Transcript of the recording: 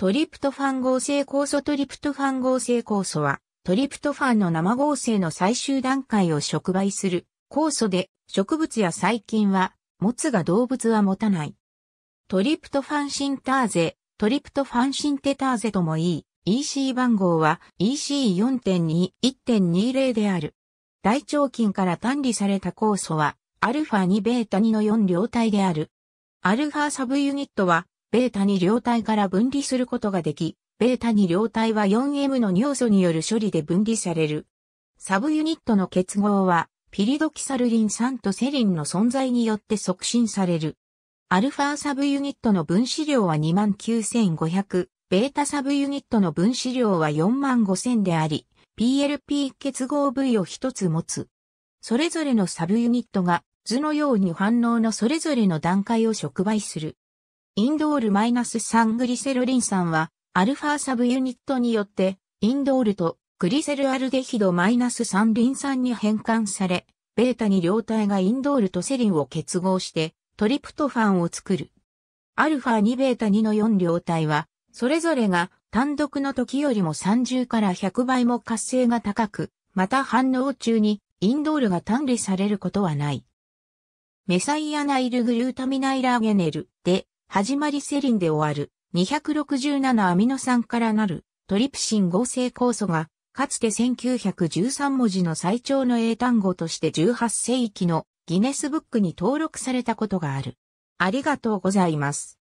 トリプトファン合成酵素トリプトファン合成酵素は、トリプトファンの生合成の最終段階を触媒する酵素で、植物や細菌は持つが動物は持たない。トリプトファンシンターゼ、トリプトファンシンテターゼともいい、EC 番号は EC4.2、1.20である。大腸菌から単理された酵素は、アルファ2ベータ2の4両体である。α サブユニットは、ベータに両体から分離することができ、ベータに両体は 4M の尿素による処理で分離される。サブユニットの結合は、ピリドキサルリン酸とセリンの存在によって促進される。アルファサブユニットの分子量は29,500、ベータサブユニットの分子量は45,000であり、PLP 結合部位を一つ持つ。それぞれのサブユニットが図のように反応のそれぞれの段階を触媒する。インドール -3 グリセルリン酸は、アルファサブユニットによって、インドールとグリセルアルデヒド -3 リン酸に変換され、ベータに両体がインドールとセリンを結合して、トリプトファンを作る。アルファ2ベータ2の4両体は、それぞれが単独の時よりも30から100倍も活性が高く、また反応中にインドールが単離されることはない。メサイアナイルグルータミナイラーゲネルで始まりセリンで終わる、267アミノ酸からなる、トリプシン合成酵素が、かつて1913文字の最長の英単語として18世紀のギネスブックに登録されたことがある。ありがとうございます。